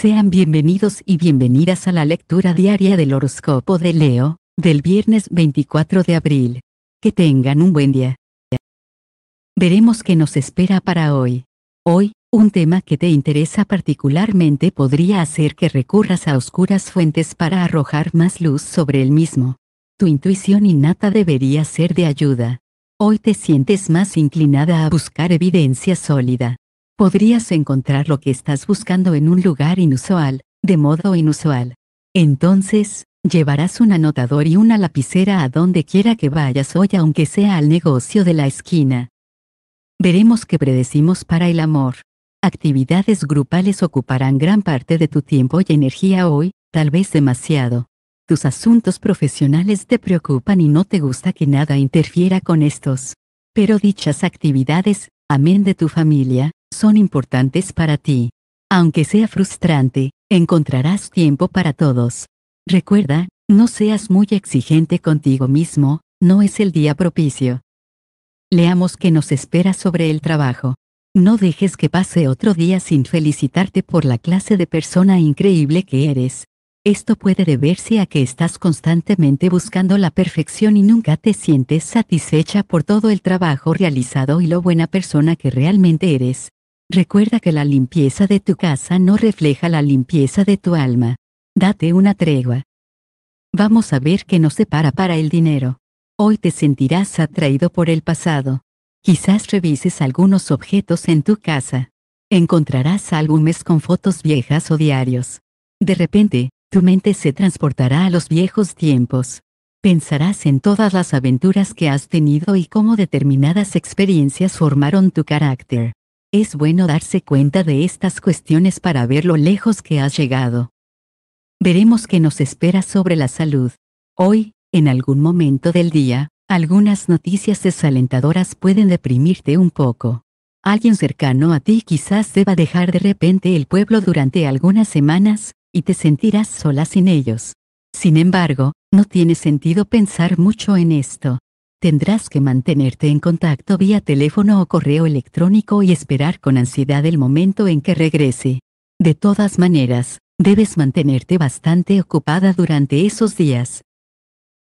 Sean bienvenidos y bienvenidas a la lectura diaria del horóscopo de Leo, del viernes 24 de abril. Que tengan un buen día. Veremos qué nos espera para hoy. Hoy, un tema que te interesa particularmente podría hacer que recurras a oscuras fuentes para arrojar más luz sobre el mismo. Tu intuición innata debería ser de ayuda. Hoy te sientes más inclinada a buscar evidencia sólida podrías encontrar lo que estás buscando en un lugar inusual, de modo inusual. Entonces, llevarás un anotador y una lapicera a donde quiera que vayas hoy aunque sea al negocio de la esquina. Veremos qué predecimos para el amor. Actividades grupales ocuparán gran parte de tu tiempo y energía hoy, tal vez demasiado. Tus asuntos profesionales te preocupan y no te gusta que nada interfiera con estos. Pero dichas actividades, amén de tu familia, son importantes para ti. Aunque sea frustrante, encontrarás tiempo para todos. Recuerda, no seas muy exigente contigo mismo, no es el día propicio. Leamos qué nos espera sobre el trabajo. No dejes que pase otro día sin felicitarte por la clase de persona increíble que eres. Esto puede deberse a que estás constantemente buscando la perfección y nunca te sientes satisfecha por todo el trabajo realizado y lo buena persona que realmente eres. Recuerda que la limpieza de tu casa no refleja la limpieza de tu alma. Date una tregua. Vamos a ver qué nos separa para el dinero. Hoy te sentirás atraído por el pasado. Quizás revises algunos objetos en tu casa. Encontrarás álbumes con fotos viejas o diarios. De repente, tu mente se transportará a los viejos tiempos. Pensarás en todas las aventuras que has tenido y cómo determinadas experiencias formaron tu carácter. Es bueno darse cuenta de estas cuestiones para ver lo lejos que has llegado. Veremos qué nos espera sobre la salud. Hoy, en algún momento del día, algunas noticias desalentadoras pueden deprimirte un poco. Alguien cercano a ti quizás deba dejar de repente el pueblo durante algunas semanas, y te sentirás sola sin ellos. Sin embargo, no tiene sentido pensar mucho en esto tendrás que mantenerte en contacto vía teléfono o correo electrónico y esperar con ansiedad el momento en que regrese. De todas maneras, debes mantenerte bastante ocupada durante esos días.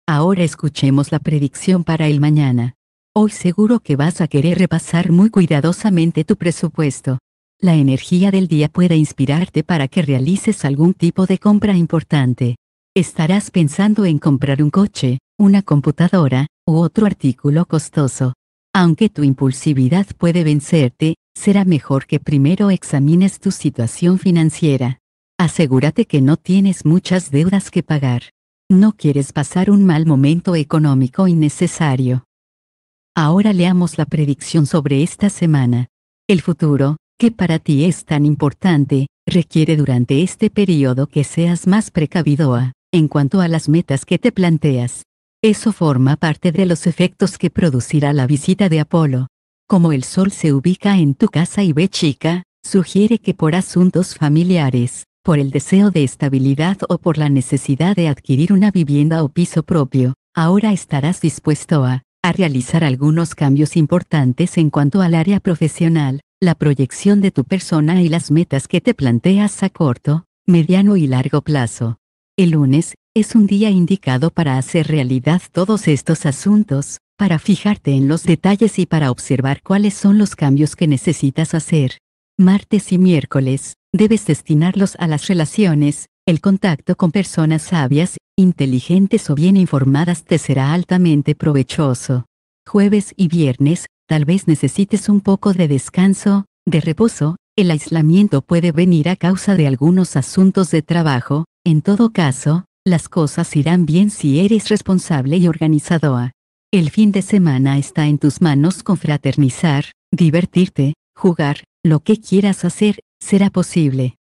Ahora escuchemos la predicción para el mañana. Hoy seguro que vas a querer repasar muy cuidadosamente tu presupuesto. La energía del día puede inspirarte para que realices algún tipo de compra importante. Estarás pensando en comprar un coche, una computadora, u otro artículo costoso. Aunque tu impulsividad puede vencerte, será mejor que primero examines tu situación financiera. Asegúrate que no tienes muchas deudas que pagar. No quieres pasar un mal momento económico innecesario. Ahora leamos la predicción sobre esta semana. El futuro, que para ti es tan importante, requiere durante este periodo que seas más precavido a, en cuanto a las metas que te planteas. Eso forma parte de los efectos que producirá la visita de Apolo. Como el sol se ubica en tu casa y ve chica, sugiere que por asuntos familiares, por el deseo de estabilidad o por la necesidad de adquirir una vivienda o piso propio, ahora estarás dispuesto a, a realizar algunos cambios importantes en cuanto al área profesional, la proyección de tu persona y las metas que te planteas a corto, mediano y largo plazo. El lunes, es un día indicado para hacer realidad todos estos asuntos, para fijarte en los detalles y para observar cuáles son los cambios que necesitas hacer. Martes y miércoles, debes destinarlos a las relaciones, el contacto con personas sabias, inteligentes o bien informadas te será altamente provechoso. Jueves y viernes, tal vez necesites un poco de descanso, de reposo, el aislamiento puede venir a causa de algunos asuntos de trabajo, en todo caso, las cosas irán bien si eres responsable y organizado. Ah. El fin de semana está en tus manos confraternizar, divertirte, jugar, lo que quieras hacer, será posible.